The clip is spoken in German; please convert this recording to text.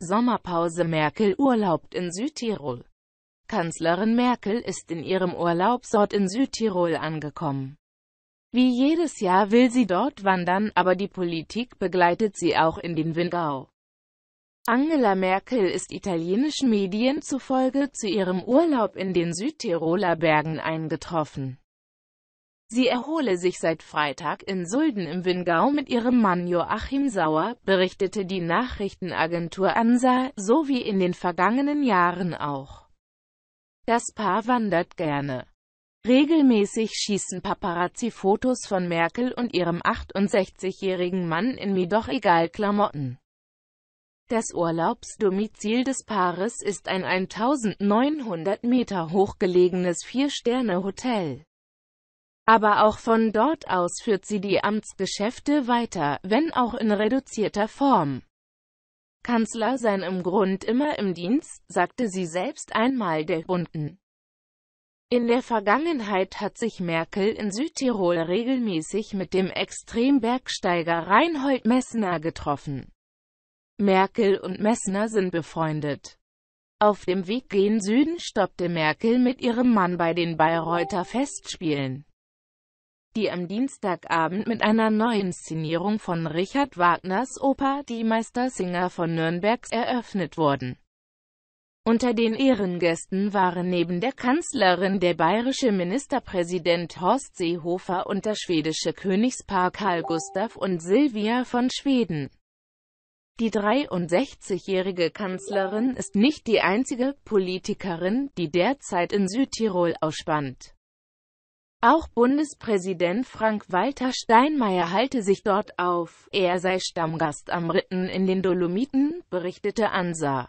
Sommerpause Merkel urlaubt in Südtirol. Kanzlerin Merkel ist in ihrem Urlaubsort in Südtirol angekommen. Wie jedes Jahr will sie dort wandern, aber die Politik begleitet sie auch in den Wingau. Angela Merkel ist italienischen Medien zufolge zu ihrem Urlaub in den Südtiroler Bergen eingetroffen. Sie erhole sich seit Freitag in Sulden im Wingau mit ihrem Mann Joachim Sauer, berichtete die Nachrichtenagentur ANSA, so wie in den vergangenen Jahren auch. Das Paar wandert gerne. Regelmäßig schießen Paparazzi Fotos von Merkel und ihrem 68-jährigen Mann in mir doch egal Klamotten. Das Urlaubsdomizil des Paares ist ein 1900 Meter hoch gelegenes Vier-Sterne-Hotel. Aber auch von dort aus führt sie die Amtsgeschäfte weiter, wenn auch in reduzierter Form. Kanzler sein im Grund immer im Dienst, sagte sie selbst einmal der Bunden. In der Vergangenheit hat sich Merkel in Südtirol regelmäßig mit dem Extrembergsteiger Reinhold Messner getroffen. Merkel und Messner sind befreundet. Auf dem Weg gen Süden stoppte Merkel mit ihrem Mann bei den Bayreuther Festspielen die am Dienstagabend mit einer Neuinszenierung von Richard Wagners Oper Die Meistersinger von Nürnbergs eröffnet wurden. Unter den Ehrengästen waren neben der Kanzlerin der bayerische Ministerpräsident Horst Seehofer und der schwedische Königspaar Karl Gustav und Silvia von Schweden. Die 63-jährige Kanzlerin ist nicht die einzige Politikerin, die derzeit in Südtirol ausspannt. Auch Bundespräsident Frank-Walter Steinmeier halte sich dort auf, er sei Stammgast am Ritten in den Dolomiten, berichtete Ansa.